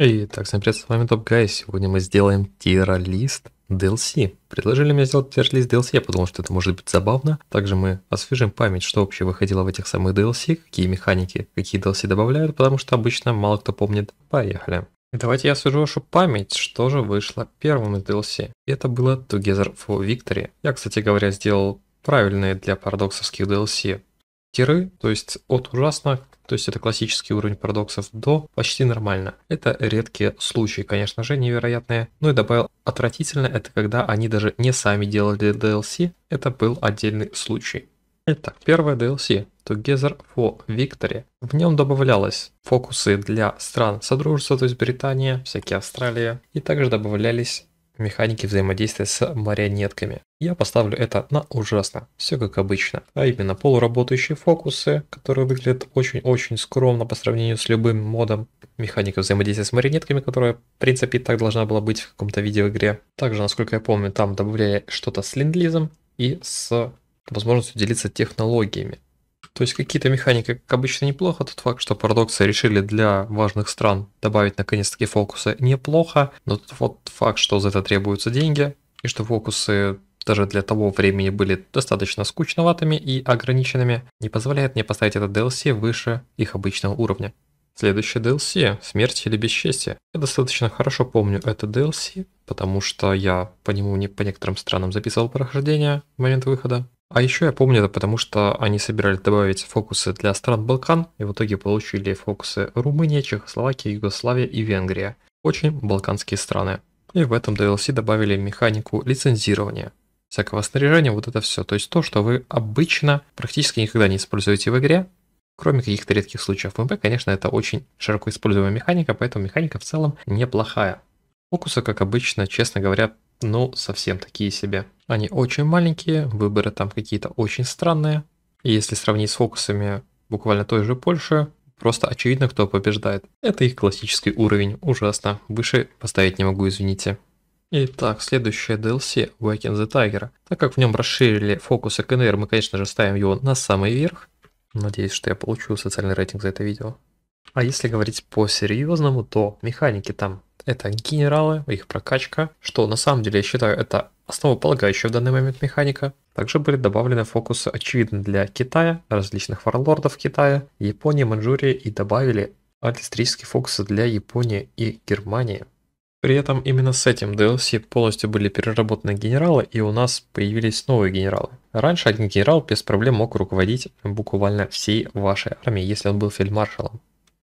И Итак, всем привет, с вами Топ Гай. Сегодня мы сделаем тиролист DLC. Предложили мне сделать тиролист DLC, я подумал, что это может быть забавно. Также мы освежим память, что вообще выходило в этих самых DLC, какие механики, какие DLC добавляют, потому что обычно мало кто помнит. Поехали. Давайте я освежу вашу память, что же вышло первым из DLC. Это было Together for Victory. Я, кстати говоря, сделал правильные для парадоксовских DLC тиры, то есть от ужасных. То есть это классический уровень парадоксов до, почти нормально. Это редкие случаи, конечно же, невероятные. Ну и добавил, отвратительно это когда они даже не сами делали DLC, это был отдельный случай. Итак, первое DLC Together for Victory. В нем добавлялось фокусы для стран Содружества, то есть Британия, всякие Австралия, и также добавлялись механики взаимодействия с марионетками. Я поставлю это на ужасно, все как обычно. А именно полуработающие фокусы, которые выглядят очень-очень скромно по сравнению с любым модом. Механика взаимодействия с марионетками, которая, в принципе, и так должна была быть в каком-то видеоигре. Также, насколько я помню, там добавляли что-то с линдлизом и с возможностью делиться технологиями. То есть какие-то механики, как обычно, неплохо. Тот факт, что парадоксы решили для важных стран добавить наконец-таки фокусы, неплохо. Но тот вот факт, что за это требуются деньги, и что фокусы даже для того времени были достаточно скучноватыми и ограниченными, не позволяет мне поставить этот DLC выше их обычного уровня. Следующий DLC «Смерть или бесчестие». Я достаточно хорошо помню это DLC, потому что я по нему не по некоторым странам записывал прохождение в момент выхода. А еще я помню это потому, что они собирались добавить фокусы для стран Балкан, и в итоге получили фокусы Румыния, Чехословакия, Югославия и Венгрия. Очень балканские страны. И в этом DLC добавили механику лицензирования всякого снаряжения, вот это все. То есть то, что вы обычно практически никогда не используете в игре, кроме каких-то редких случаев. В МП, конечно, это очень широко используемая механика, поэтому механика в целом неплохая. Фокусы, как обычно, честно говоря, ну, совсем такие себе. Они очень маленькие, выборы там какие-то очень странные. И если сравнить с фокусами буквально той же Польши, просто очевидно, кто побеждает. Это их классический уровень, ужасно. Выше поставить не могу, извините. Итак, следующее DLC Wake in the Tiger. Так как в нем расширили фокусы КНР, мы, конечно же, ставим его на самый верх. Надеюсь, что я получу социальный рейтинг за это видео. А если говорить по-серьезному, то механики там это генералы, их прокачка, что на самом деле я считаю это основополагающая в данный момент механика. Также были добавлены фокусы очевидно для Китая, различных варлордов Китая, Японии, Маньчжурии и добавили артистрические фокусы для Японии и Германии. При этом именно с этим DLC полностью были переработаны генералы, и у нас появились новые генералы. Раньше один генерал без проблем мог руководить буквально всей вашей армией, если он был фельдмаршалом.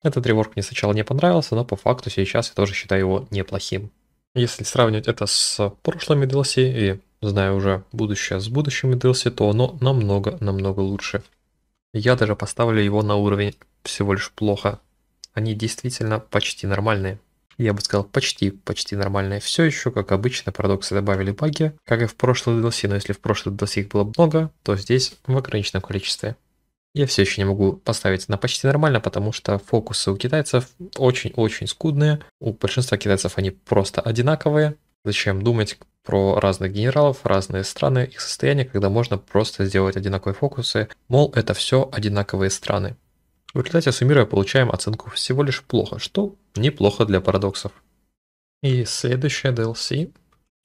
Этот реворк мне сначала не понравился, но по факту сейчас я тоже считаю его неплохим. Если сравнивать это с прошлыми DLC и, знаю уже, будущее с будущими DLC, то оно намного-намного лучше. Я даже поставлю его на уровень всего лишь плохо. Они действительно почти нормальные. Я бы сказал почти, почти нормальные. Все еще, как обычно, парадоксы добавили баги, как и в прошлой DLC, но если в прошлой DLC их было много, то здесь в ограниченном количестве. Я все еще не могу поставить на почти нормально, потому что фокусы у китайцев очень-очень скудные. У большинства китайцев они просто одинаковые. Зачем думать про разных генералов, разные страны, их состояние, когда можно просто сделать одинаковые фокусы, мол, это все одинаковые страны. В результате, суммируя, получаем оценку всего лишь плохо, что неплохо для парадоксов. И следующее DLC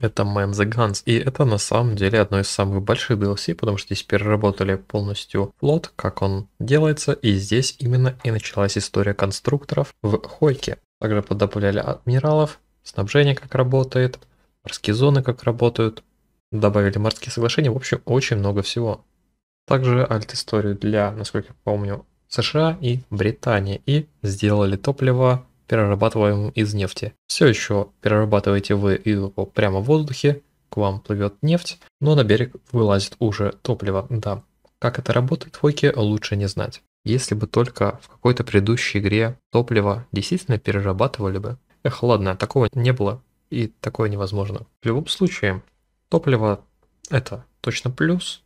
это Man the Guns, и это на самом деле одно из самых больших DLC, потому что здесь переработали полностью флот, как он делается, и здесь именно и началась история конструкторов в Хойке. Также подобавляли адмиралов, снабжение как работает, морские зоны как работают, добавили морские соглашения, в общем, очень много всего. Также альт-историю для, насколько я помню, США и Британии, и сделали топливо перерабатываем из нефти. Все еще перерабатываете вы его прямо в воздухе, к вам плывет нефть, но на берег вылазит уже топливо. Да, как это работает в Оке, лучше не знать. Если бы только в какой-то предыдущей игре топливо действительно перерабатывали бы. Эх, ладно, такого не было и такое невозможно. В любом случае, топливо это точно плюс.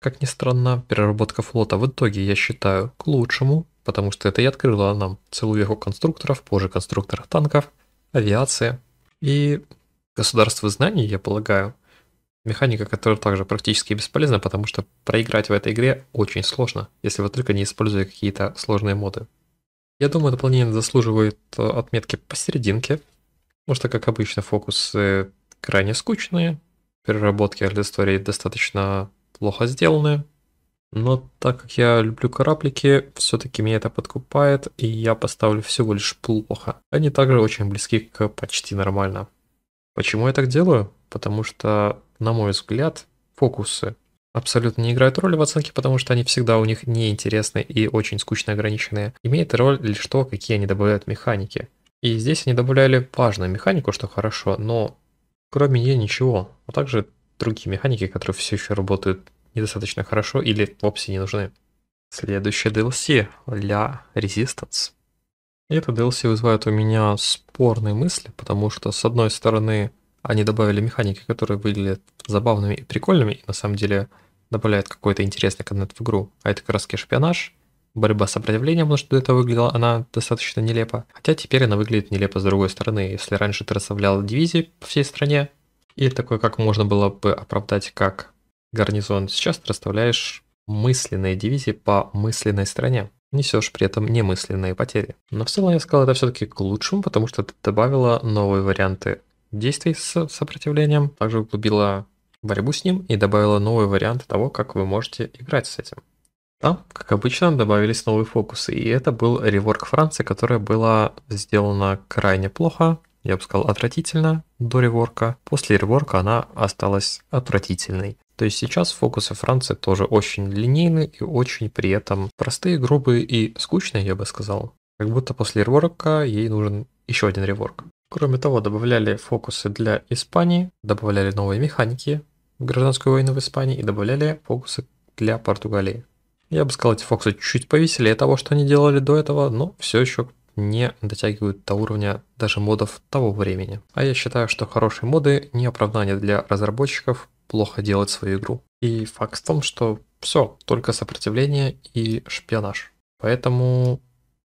Как ни странно, переработка флота в итоге, я считаю, к лучшему, потому что это и открыло нам целую верху конструкторов, позже конструкторов танков, авиации и государство знаний, я полагаю. Механика, которая также практически бесполезна, потому что проиграть в этой игре очень сложно, если вы только не используете какие-то сложные моды. Я думаю, дополнение заслуживает э, отметки посерединке, потому что, как обычно, фокусы крайне скучные, переработки для истории достаточно плохо сделаны, но так как я люблю кораблики, все-таки меня это подкупает, и я поставлю всего лишь плохо. Они также очень близки к почти нормально. Почему я так делаю? Потому что, на мой взгляд, фокусы абсолютно не играют роли в оценке, потому что они всегда у них неинтересны и очень скучно ограниченные. Имеет роль лишь то, какие они добавляют механики. И здесь они добавляли важную механику, что хорошо, но кроме нее ничего. А также другие механики, которые все еще работают недостаточно хорошо или вовсе не нужны. Следующее DLC для Resistance. Это DLC вызывает у меня спорные мысли, потому что, с одной стороны, они добавили механики, которые выглядят забавными и прикольными, и на самом деле добавляют какой-то интересный контент в игру. А это как раз шпионаж, борьба с сопротивлением, потому что до этого выглядела она достаточно нелепо. Хотя теперь она выглядит нелепо с другой стороны. Если раньше ты расставлял дивизии по всей стране, и такое, как можно было бы оправдать как гарнизон. Сейчас ты расставляешь мысленные дивизии по мысленной стране. Несешь при этом немысленные потери. Но в целом я сказал это все-таки к лучшему, потому что ты добавила новые варианты действий с сопротивлением, также углубила борьбу с ним и добавила новые варианты того, как вы можете играть с этим. Там, как обычно, добавились новые фокусы, и это был реворк Франции, которая была сделана крайне плохо, я бы сказал, отвратительно до реворка. После реворка она осталась отвратительной. То есть сейчас фокусы Франции тоже очень линейны и очень при этом простые, грубые и скучные, я бы сказал. Как будто после реворка ей нужен еще один реворк. Кроме того, добавляли фокусы для Испании, добавляли новые механики гражданской войны в Испании и добавляли фокусы для Португалии. Я бы сказал, эти фокусы чуть-чуть повесили того, что они делали до этого, но все еще не дотягивают до уровня даже модов того времени. А я считаю, что хорошие моды не оправдание для разработчиков, плохо делать свою игру. И факт в том, что все, только сопротивление и шпионаж. Поэтому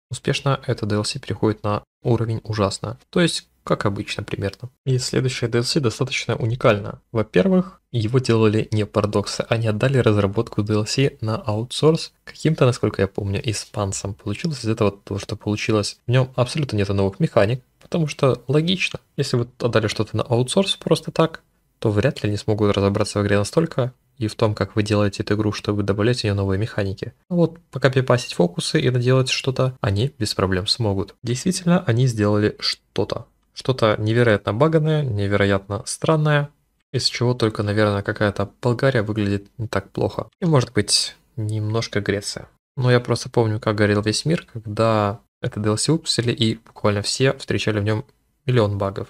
успешно это DLC переходит на уровень ужасно. То есть как обычно примерно. И следующее DLC достаточно уникально. Во-первых, его делали не парадоксы, они отдали разработку DLC на аутсорс каким-то, насколько я помню, испанцам. Получилось из этого то, что получилось. В нем абсолютно нет новых механик, потому что логично. Если вы отдали что-то на аутсорс просто так, то вряд ли они смогут разобраться в игре настолько и в том, как вы делаете эту игру, чтобы добавлять в нее новые механики. Вот пока пипасить фокусы и наделать что-то, они без проблем смогут. Действительно, они сделали что-то. Что-то невероятно баганное, невероятно странное, из чего только, наверное, какая-то Болгария выглядит не так плохо. И, может быть, немножко Греция. Но я просто помню, как горел весь мир, когда это DLC выпустили, и буквально все встречали в нем миллион багов.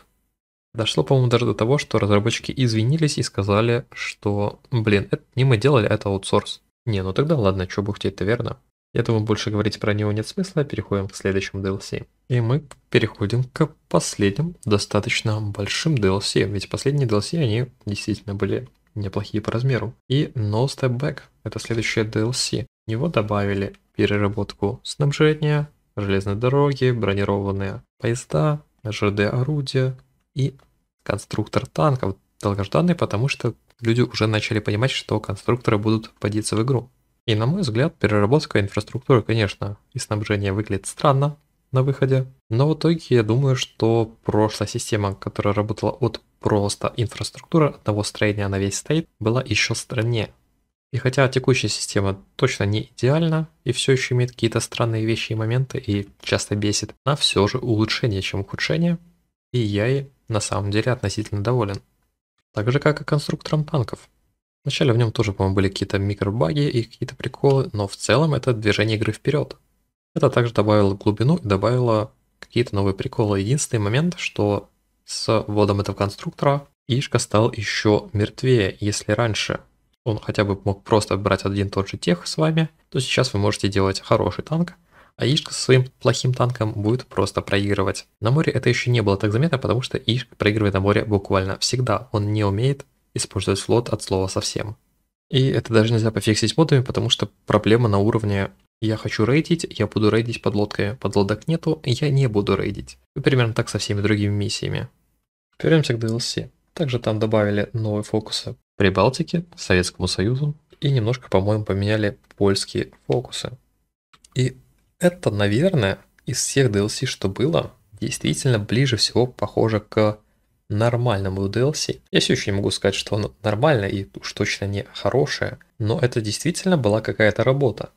Дошло, по-моему, даже до того, что разработчики извинились и сказали, что, блин, это не мы делали, а это аутсорс. Не, ну тогда ладно, что бухтеть это верно. Я думаю, больше говорить про него нет смысла, переходим к следующему DLC. И мы переходим к последним, достаточно большим DLC, ведь последние DLC, они действительно были неплохие по размеру. И No Step Back — это следующее DLC. В него добавили переработку снабжения, железной дороги, бронированные поезда, ЖД-орудия, и конструктор танков долгожданный, потому что люди уже начали понимать, что конструкторы будут вводиться в игру. И на мой взгляд, переработка инфраструктуры, конечно, и снабжение выглядит странно на выходе, но в итоге я думаю, что прошлая система, которая работала от просто инфраструктуры одного строения на весь стейт, была еще страннее. И хотя текущая система точно не идеальна и все еще имеет какие-то странные вещи и моменты и часто бесит, она все же улучшение, чем ухудшение, и я на самом деле относительно доволен. Так же, как и конструктором танков. Вначале в нем тоже, по-моему, были какие-то микробаги и какие-то приколы, но в целом это движение игры вперед. Это также добавило глубину и добавило какие-то новые приколы. Единственный момент, что с вводом этого конструктора Ишка стал еще мертвее. Если раньше он хотя бы мог просто брать один и тот же тех с вами, то сейчас вы можете делать хороший танк, а Ишка со своим плохим танком будет просто проигрывать. На море это еще не было так заметно, потому что Ишка проигрывает на море буквально всегда. Он не умеет использовать флот от слова совсем. И это даже нельзя пофиксить модами, потому что проблема на уровне «я хочу рейдить, я буду рейдить под лодкой, под лодок нету, я не буду рейдить». И примерно так со всеми другими миссиями. Вернемся к DLC. Также там добавили новые фокусы Прибалтике, Советскому Союзу и немножко, по-моему, поменяли польские фокусы. И это, наверное, из всех DLC, что было, действительно ближе всего похоже к нормальному DLC. Я все еще не могу сказать, что он нормальный и уж точно не хорошее, но это действительно была какая-то работа.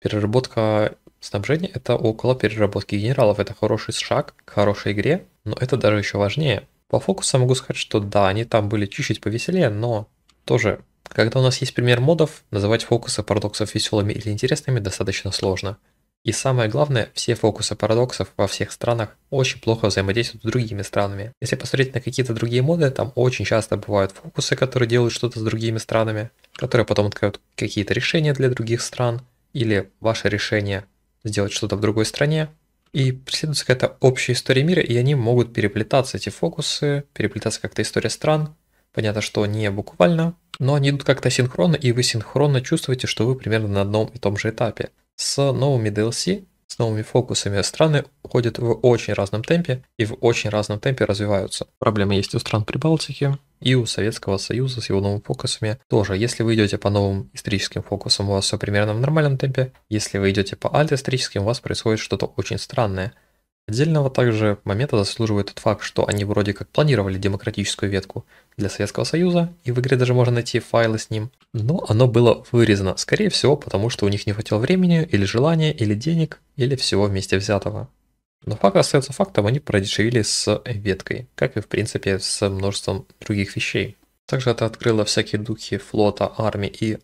Переработка снабжения — это около переработки генералов. Это хороший шаг к хорошей игре, но это даже еще важнее. По фокусу могу сказать, что да, они там были чуть-чуть повеселее, но тоже, когда у нас есть пример модов, называть фокусы парадоксов веселыми или интересными достаточно сложно. И самое главное, все фокусы парадоксов во всех странах очень плохо взаимодействуют с другими странами. Если посмотреть на какие-то другие моды, там очень часто бывают фокусы, которые делают что-то с другими странами, которые потом открывают какие-то решения для других стран, или ваше решение сделать что-то в другой стране, и преследуется какая-то общая история мира, и они могут переплетаться, эти фокусы, переплетаться как-то история стран. Понятно, что не буквально, но они идут как-то синхронно, и вы синхронно чувствуете, что вы примерно на одном и том же этапе. С новыми DLC, с новыми фокусами страны уходят в очень разном темпе и в очень разном темпе развиваются. Проблемы есть у стран Прибалтики, и у Советского Союза с его новыми фокусами тоже. Если вы идете по новым историческим фокусам, у вас все примерно в нормальном темпе. Если вы идете по альт-историческим, у вас происходит что-то очень странное. Отдельного также момента заслуживает тот факт, что они вроде как планировали демократическую ветку для Советского Союза, и в игре даже можно найти файлы с ним, но оно было вырезано, скорее всего, потому что у них не хватило времени, или желания, или денег, или всего вместе взятого. Но факт остается фактом, они продешевили с веткой, как и в принципе с множеством других вещей. Также это открыло всякие духи флота, армии и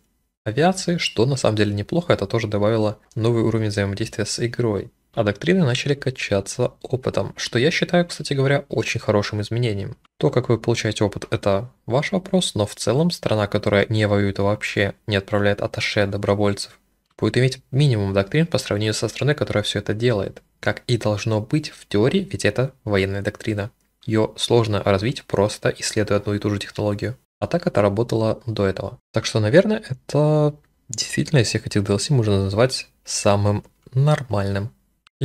авиации, что на самом деле неплохо, это тоже добавило новый уровень взаимодействия с игрой а доктрины начали качаться опытом, что я считаю, кстати говоря, очень хорошим изменением. То, как вы получаете опыт, это ваш вопрос, но в целом страна, которая не воюет вообще, не отправляет аташе добровольцев, будет иметь минимум доктрин по сравнению со страной, которая все это делает. Как и должно быть в теории, ведь это военная доктрина. Ее сложно развить, просто исследуя одну и ту же технологию. А так это работало до этого. Так что, наверное, это действительно из всех этих DLC можно назвать самым нормальным.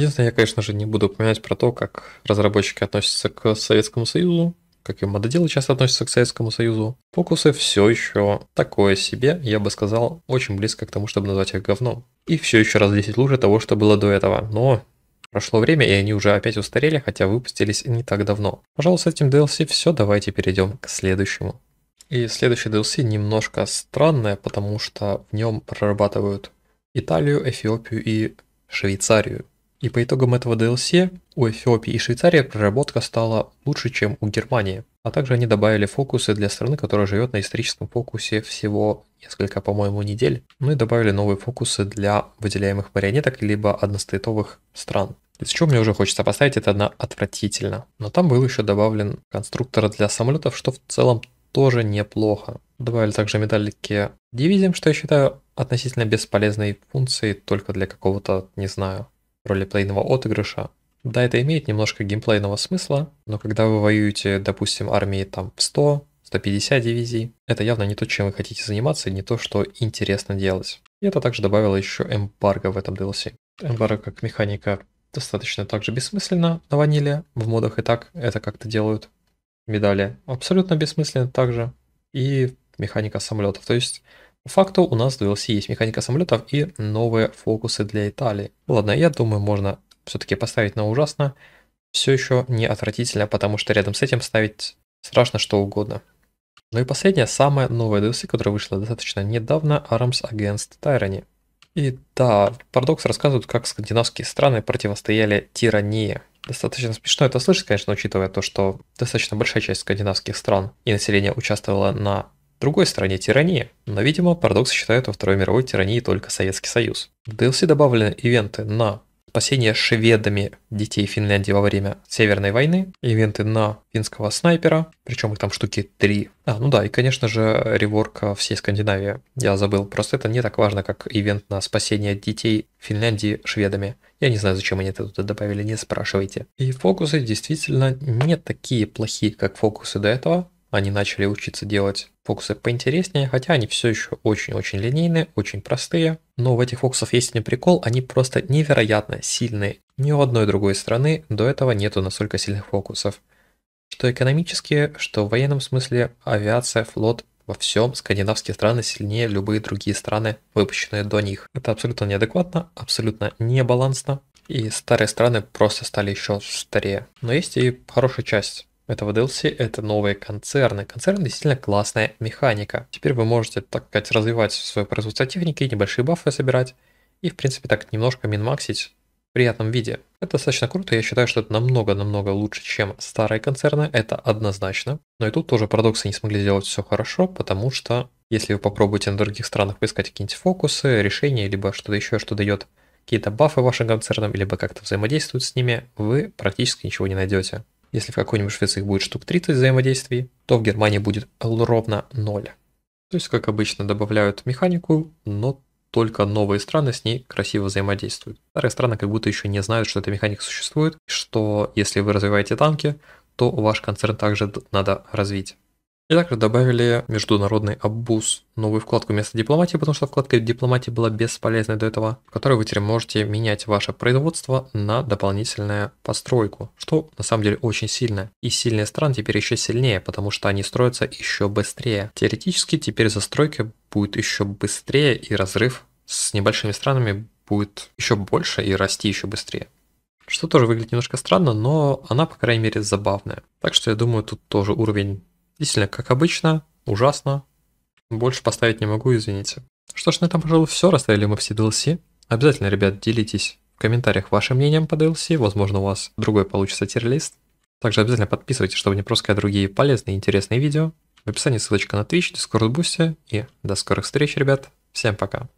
Единственное, я, конечно же, не буду упоминать про то, как разработчики относятся к Советскому Союзу, как и мододелы часто относятся к Советскому Союзу. Фокусы все еще такое себе, я бы сказал, очень близко к тому, чтобы назвать их говном. И все еще раз 10 лучше того, что было до этого, но Прошло время, и они уже опять устарели, хотя выпустились не так давно. Пожалуй, с этим DLC все, давайте перейдем к следующему. И следующий DLC немножко странное, потому что в нем прорабатывают Италию, Эфиопию и Швейцарию. И по итогам этого DLC у Эфиопии и Швейцарии проработка стала лучше, чем у Германии. А также они добавили фокусы для страны, которая живет на историческом фокусе всего несколько, по-моему, недель. Ну и добавили новые фокусы для выделяемых марионеток, либо одностейтовых стран. Из чего мне уже хочется поставить, это одна отвратительно. Но там был еще добавлен конструктор для самолетов, что в целом тоже неплохо. Добавили также медалики дивизиям, что я считаю относительно бесполезной функцией только для какого-то, не знаю, ролеплейного отыгрыша. Да, это имеет немножко геймплейного смысла, но когда вы воюете, допустим, армии там 100, 150 дивизий, это явно не то, чем вы хотите заниматься, и не то, что интересно делать. И это также добавило еще эмбарго в этом DLC. Эмбарго как механика достаточно также бессмысленно на ваниле, в модах и так это как-то делают. Медали абсолютно бессмысленно также. И механика самолетов. То есть по факту у нас в DLC есть механика самолетов и новые фокусы для Италии. Ладно, я думаю, можно все-таки поставить на ужасно. Все еще не отвратительно, потому что рядом с этим ставить страшно что угодно. Ну и последняя, самая новая DLC, которая вышла достаточно недавно, Arms Against Tyranny. И да, парадокс рассказывают, как скандинавские страны противостояли тирании. Достаточно смешно это слышать, конечно, учитывая то, что достаточно большая часть скандинавских стран и населения участвовала на другой стране тирании, но, видимо, парадокс считают во Второй мировой тирании только Советский Союз. В DLC добавлены ивенты на спасение шведами детей Финляндии во время Северной войны, ивенты на финского снайпера, причем их там штуки три. А, ну да, и, конечно же, реворка всей Скандинавии. Я забыл, просто это не так важно, как ивент на спасение детей Финляндии шведами. Я не знаю, зачем они это туда добавили, не спрашивайте. И фокусы действительно не такие плохие, как фокусы до этого. Они начали учиться делать фокусы поинтереснее, хотя они все еще очень-очень линейные, очень простые. Но в этих фокусов есть один прикол, они просто невероятно сильные. Ни у одной другой страны до этого нету настолько сильных фокусов. Что экономически, что в военном смысле авиация, флот во всем скандинавские страны сильнее любые другие страны, выпущенные до них. Это абсолютно неадекватно, абсолютно небалансно, и старые страны просто стали еще старее. Но есть и хорошая часть этого DLC, это новые концерны. Концерны действительно классная механика. Теперь вы можете, так сказать, развивать свое производство техники, небольшие бафы собирать и, в принципе, так немножко минмаксить в приятном виде. Это достаточно круто, я считаю, что это намного-намного лучше, чем старые концерны, это однозначно. Но и тут тоже парадоксы не смогли сделать все хорошо, потому что если вы попробуете на других странах поискать какие-нибудь фокусы, решения, либо что-то еще, что дает какие-то бафы вашим концернам, либо как-то взаимодействует с ними, вы практически ничего не найдете. Если в какой-нибудь Швеции будет штук 30 взаимодействий, то в Германии будет ровно 0. То есть, как обычно, добавляют механику, но только новые страны с ней красиво взаимодействуют. Старые страны как будто еще не знают, что эта механика существует, что если вы развиваете танки, то ваш концерн также надо развить. И также добавили международный обуз, новую вкладку вместо дипломатии, потому что вкладка дипломатии была бесполезной до этого, в которой вы теперь можете менять ваше производство на дополнительную постройку, что на самом деле очень сильно. И сильные страны теперь еще сильнее, потому что они строятся еще быстрее. Теоретически теперь застройка будет еще быстрее и разрыв с небольшими странами будет еще больше и расти еще быстрее что тоже выглядит немножко странно, но она, по крайней мере, забавная. Так что я думаю, тут тоже уровень Действительно, как обычно, ужасно. Больше поставить не могу, извините. Что ж, на этом, пожалуй, все. Расставили мы все DLC. Обязательно, ребят, делитесь в комментариях вашим мнением по DLC. Возможно, у вас другой получится тирлист. Также обязательно подписывайтесь, чтобы не пропускать другие полезные и интересные видео. В описании ссылочка на Twitch, Discord, Boosty. И до скорых встреч, ребят. Всем пока.